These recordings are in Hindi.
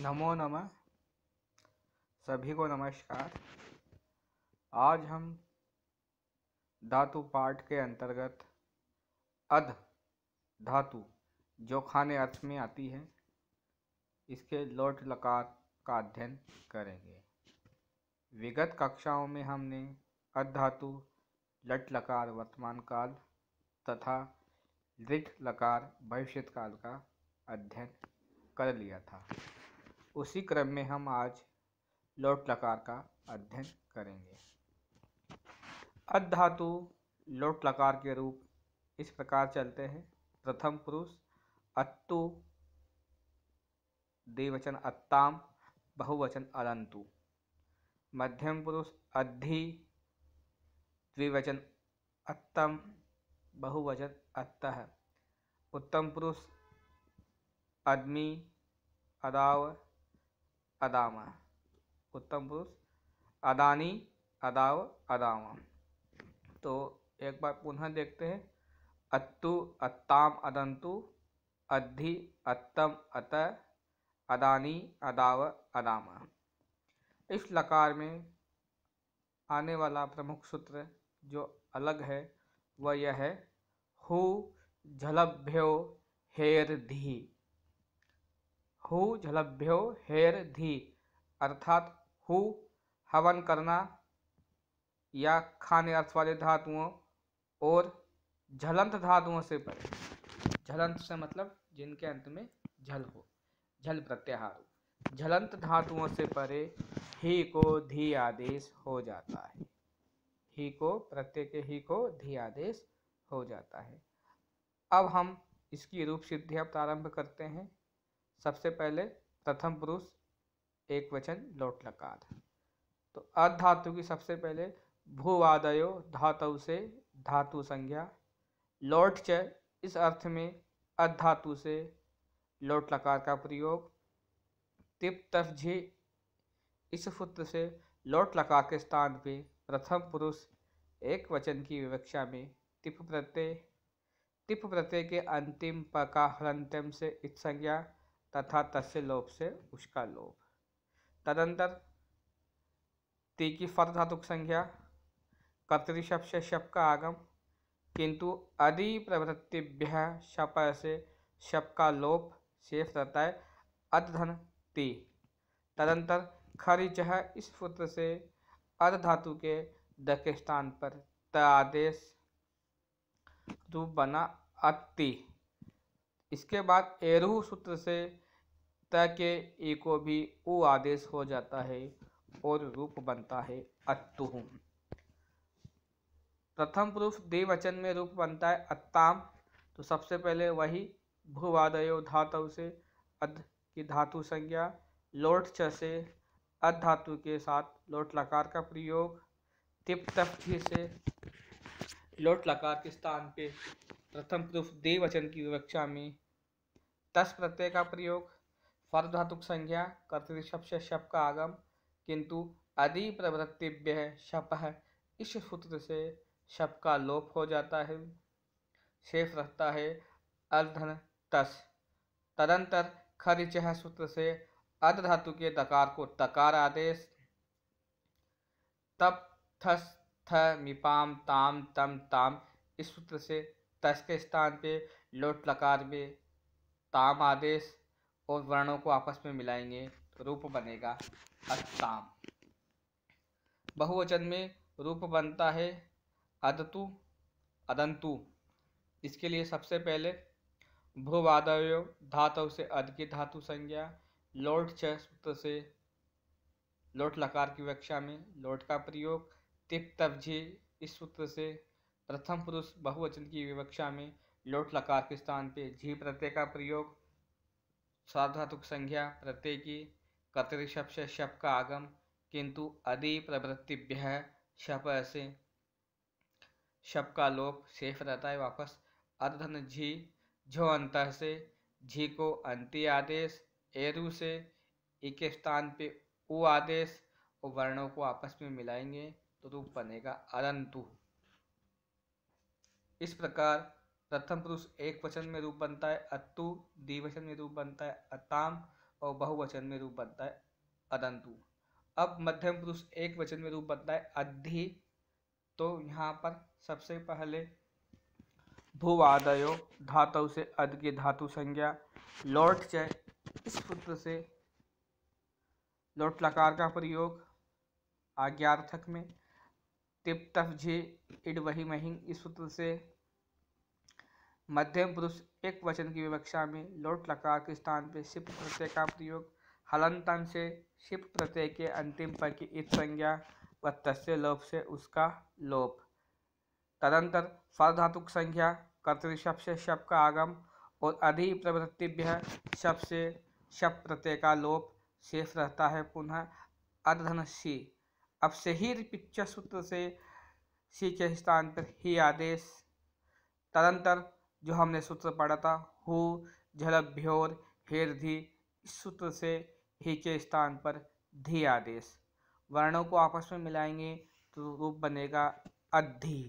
नमो नमः सभी को नमस्कार आज हम धातु पाठ के अंतर्गत अध धातु जो खाने अर्थ में आती है इसके लोट लकार का अध्ययन करेंगे विगत कक्षाओं में हमने अध धातु लट लकार वर्तमान काल तथा लिट लकार भविष्य काल का अध्ययन कर लिया था उसी क्रम में हम आज लोट लकार का अध्ययन करेंगे अधातु लोट लकार के रूप इस प्रकार चलते हैं प्रथम पुरुष अत्तु देवचन अत्ताम बहुवचन अलंतु मध्यम पुरुष अधि द्विवचन अत्तम बहुवचन अत्त उत्तम पुरुष अदमी अदाव अदाम उत्तम पुरुष अदानी अदाव अदाम तो एक बार पुनः देखते हैं अत्तु अत्ताम अदंतु अद्धि अत्तम अत अदानी अदाव अदाम इस लकार में आने वाला प्रमुख सूत्र जो अलग है वह यह है हु झलभ्यो हेर धी हु झलभ्यो हेर धी अर्थात हु हवन करना या खाने अर्थ वाले धातुओं और झलंत धातुओं से परे झलंत से मतलब जिनके अंत में झल हो झल प्रत्याहार हो झलंत धातुओं से परे ही को धी आदेश हो जाता है ही को प्रत्यय के ही को धी आदेश हो जाता है अब हम इसकी रूप सिद्धियाँ प्रारंभ करते हैं सबसे पहले प्रथम पुरुष एक वचन लोट लकार तो अधातु की सबसे पहले भूवादयो धातु से धातु संज्ञा लोट च इस अर्थ में अधातु से लोट लकार का प्रयोग तिप तफझे इस फुत्र से लोट लकार के स्थान पे प्रथम पुरुष एक वचन की विवक्षा में तिप प्रत्यय तिप प्रत्यय के अंतिम पका हरंतम से इत संज्ञा तथा तस्य लोप से उसका लोप तदंतर ती की फर धातुक संज्ञा कर्तरी शब्द से शब का आगम किंतु अधि प्रवृत्तिभ्य शप से शप का लोप शेष रहता है अधन ती तदंतर खरी इस सूत्र से अध धातु के द के स्थान पर त आदेश रूप बना अति इसके बाद एरु सूत्र से त के ए को भी ओ आदेश हो जाता है और रूप बनता है अत्तुह प्रथम पुरुष देवचन में रूप बनता है अत्ताम तो सबसे पहले वही भूवादयो धातु से अध की धातु संज्ञा लोट छ से अध धातु के साथ लोट लकार का प्रयोग तिप तपी से लोट लकार के स्थान पे प्रथम पुरुष देवचन की विवक्षा में तस प्रत्यय का प्रयोग फर धातु संज्ञा कर्तृशप से शप का आगम किंतु अधि प्रवृत्तिव्य शप है इस सूत्र से शप का लोप हो जाता है शेष रहता है अर्धन तस तदंतर खरिच सूत्र से अध धातु के दकार को तकार आदेश तप थस थ मिपाम ताम तम ताम इस सूत्र से तस के स्थान पे लोट लकार में ताम आदेश और वर्णों को आपस में मिलाएंगे तो रूप बनेगा अस्ताम बहुवचन में रूप बनता है अदतु अदंतु इसके लिए सबसे पहले भूवादय धातु से अद की धातु संज्ञा लोट शस्त्र से लोट लकार की व्याख्या में लोट का प्रयोग तिप तवझे इस सूत्र से प्रथम पुरुष बहुवचन की विवक्षा में लोट लकार के स्थान पे झी प्रत्यय का प्रयोग साधातुक संज्ञा प्रत्येकी कर्तृ शब से शप का आगम किंतु अधि प्रवृत्तिभ्य शप ऐसे शप का लोप सेफ रहता है वापस अर्धन झी झो अंत से झी को अंति आदेश एरु से एक स्थान पे उ आदेश और वर्णों को आपस में मिलाएंगे तो रूप बनेगा अरंतु इस प्रकार प्रथम पुरुष एक वचन में रूप बनता है अत्तु द्विवचन में रूप बनता है अताम और बहुवचन में रूप बनता है अदंतु अब मध्यम पुरुष एक वचन में रूप बनता है अधि तो यहाँ पर सबसे पहले भूवादयो धातु से अध की धातु संज्ञा लौट चय इस सूत्र से लौट लकार का प्रयोग आज्ञार्थक में तिप तफ झे इड वही महिंग इस सूत्र से मध्यम पुरुष एक वचन की विवक्षा में लोट लकार के स्थान पर शिप प्रत्यय का प्रयोग हलंतन से शिप प्रत्यय के अंतिम पर की इत संज्ञा व तस्य लोप से उसका लोप तदंतर फलधातुक संख्या कर्तृशब से शब का आगम और अधि प्रवृत्तिभ्य शब से शब प्रत्यय का लोप शेष रहता है पुनः अर्धनशी अब से ही पिक्चर सूत्र से सी के स्थान पर ही आदेश तदंतर जो हमने सूत्र पढ़ा था हु झलक भ्योर हेर धी इस सूत्र से ही के स्थान पर धी आदेश वर्णों को आपस में मिलाएंगे तो रूप बनेगा अधि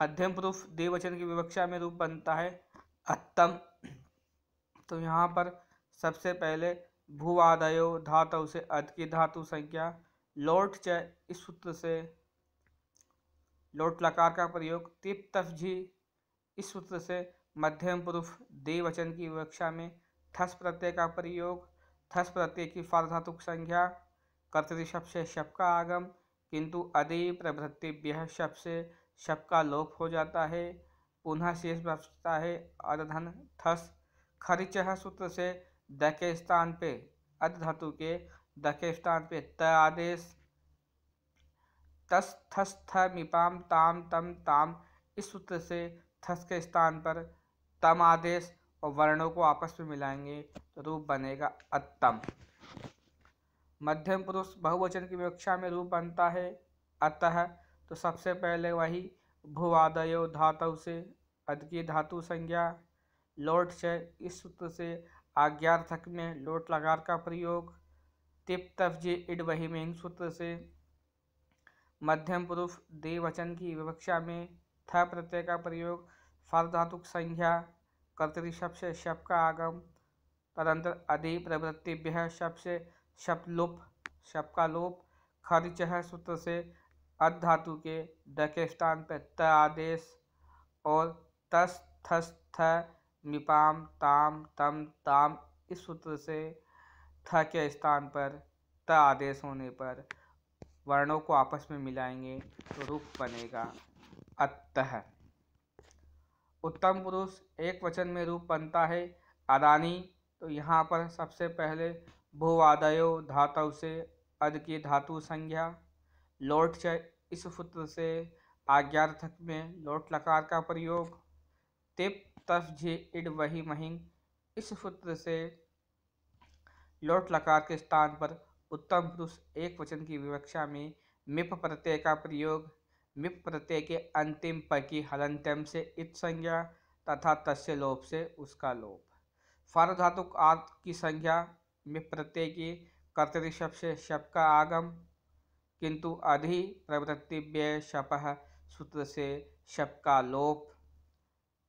अध्यम प्रूफ देवचन की विवक्षा में रूप बनता है अत्तम तो यहाँ पर सबसे पहले भूवादयो धातु से अध की धातु संख्या लोट च इस सूत्र से लोट लकार का प्रयोग तिप झी इस सूत्र से मध्यम पुरुष देवचन की विवक्षा में थस प्रत्यय का प्रयोग ठस प्रत्यय की फलधातुक संख्या कर्तृशप से शप का आगम किंतु अदे प्रभृतिभ्य शप से शप का लोप हो जाता है पुनः शेष बचता है अदधन ठस खरिच सूत्र से दके स्थान पे अध धातु के दके स्थान पे त आदेश मिपाम ताम तम ताम इस सूत्र से थस के स्थान पर तम आदेश और वर्णों को आपस में मिलाएंगे तो रूप बनेगा अत्तम मध्यम पुरुष बहुवचन की व्यवक्षा में रूप बनता है अतः तो सबसे पहले वही भूवादयो धातु से अद की धातु संज्ञा लोट से इस सूत्र से आज्ञार्थक में लोट लगार का प्रयोग तिप तफ जी इड वही में सूत्र से मध्यम पुरुष देवचन की विवक्षा में थ प्रत्यय का प्रयोग फल धातु संज्ञा कर्तृ शब से शब का आगम तदंतर अधि प्रवृत्तिभ्य शब से लोप शब का लोप खरिच सूत्र से अधातु के द के स्थान पर त आदेश और तस थस थ मिपाम ताम तम ताम इस सूत्र से थ के स्थान पर त आदेश होने पर वर्णों को आपस में मिलाएंगे तो रूप बनेगा अतः उत्तम पुरुष एक वचन में रूप बनता है अदानी तो यहाँ पर सबसे पहले भूवादयो धातु से अद की धातु संज्ञा लोट इस सूत्र से आज्ञार्थक में लोट लकार का प्रयोग तिप तफ झे इड वही महिंग इस सूत्र से लोट लकार के स्थान पर उत्तम पुरुष एक वचन की विवक्षा में मिप प्रत्यय का प्रयोग मिप प्रत्यय के अंतिम पर की हलंत्यम से इत संज्ञा तथा तस्य लोप से उसका लोप फर धातु आत की संज्ञा मिप प्रत्यय की कर्तृ शप से शब का आगम किंतु अधि प्रवृत्ति व्यय शप सूत्र से शब का लोप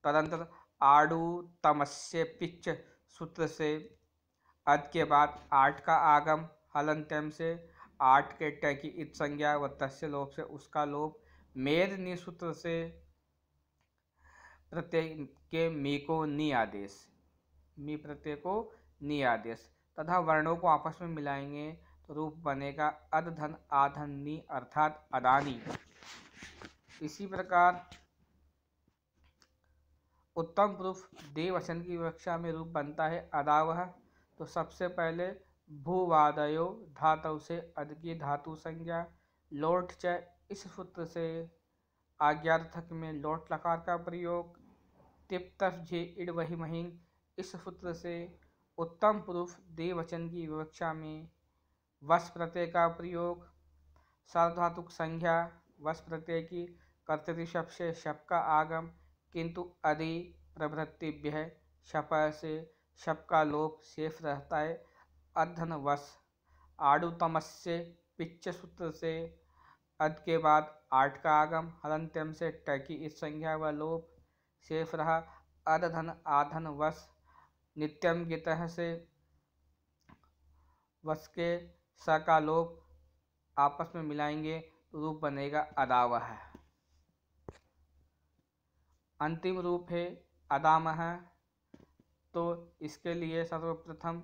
तदंतर आड़ू तमस्य पिच सूत्र से अध के बाद आठ का आगम हलंत्यम से आठ के ट की इत संज्ञा व तस्य लोप से उसका लोप मेद निसूत्र से प्रत्यय के मी को नि आदेश मी प्रत्यय को नि आदेश तथा वर्णों को आपस में मिलाएंगे तो रूप बनेगा अध धन आधन नि अर्थात अदानी इसी प्रकार उत्तम प्रूफ देवचन की विवक्षा में रूप बनता है अदावह तो सबसे पहले भूवादयो धातु से अद धातु संज्ञा लोट च इस सूत्र से आज्ञार्थक में लोट लकार का प्रयोग तिप्तफ झे इड वही महीन इस सूत्र से उत्तम पुरुष देवचन की विवक्षा में वस् प्रत्यय का प्रयोग सार्वधातुक संज्ञा वस् प्रत्यय की कर्तृ से शब का आगम किंतु अधि प्रभृतिभ्य शप से शप का लोप शेष रहता है आडुतम से पिच्च सूत्र से अध के बाद आठ का आगम हरंत्यम से टकी इस संज्ञा व लोप शेष रहा अधन आधन वश नित्यम की से वश के स का लोप आपस में मिलाएंगे तो रूप बनेगा अदावह अंतिम रूप है अदामह तो इसके लिए सर्वप्रथम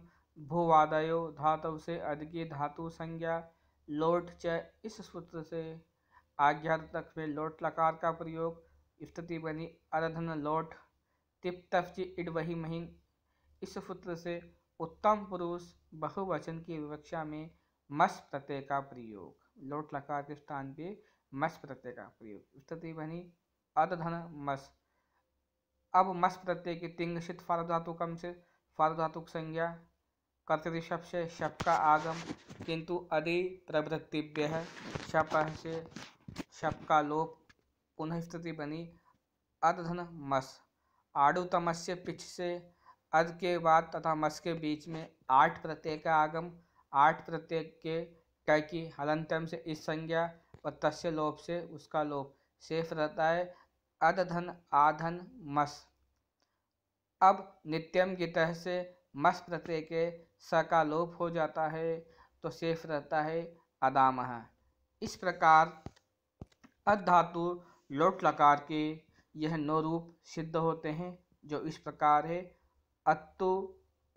भूवादयो धातु से अधिकी धातु संज्ञा लोट च इस सूत्र से आज्ञात तक में लोट लकार का प्रयोग स्थिति बनी अरधन लोट तिप इड वही महीन इस सूत्र से उत्तम पुरुष बहुवचन की विवक्षा में मस प्रत्यय का प्रयोग लोट लकार के स्थान पे मस प्रत्यय का प्रयोग स्थिति बनी अदधन मस अब मस प्रत्यय की तिंग शित फार धातु कम से फार धातु संज्ञा कर्तृ शब्द से का आगम किंतु अदि प्रवृत्तिभ्य शप से शप का लोप पुनः स्थिति बनी अधन मस आड़ू तमस्य पिछ से अध के बाद तथा मस के बीच में आठ प्रत्यय का आगम आठ प्रत्यय के कह की हलंतम से इस संज्ञा व तस्य लोप से उसका लोप सेफ रहता है अधन आधन मस अब नित्यम की तह से मस्क प्रत्यय के स का लोप हो जाता है तो सेफ रहता है अदाम इस प्रकार अधातु लोट लकार के यह नौ रूप सिद्ध होते हैं जो इस प्रकार है अत्तु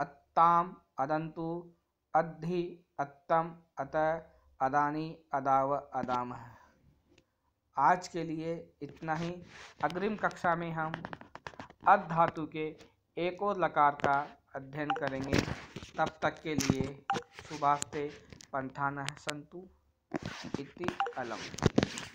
अत्ताम अदंतु अद्धि अत्तम अत अदानी अदाव अदाम आज के लिए इतना ही अग्रिम कक्षा में हम अधातु के एक और लकार का अध्ययन करेंगे तब तक के लिए सुबह से पंथान संतु इति कलम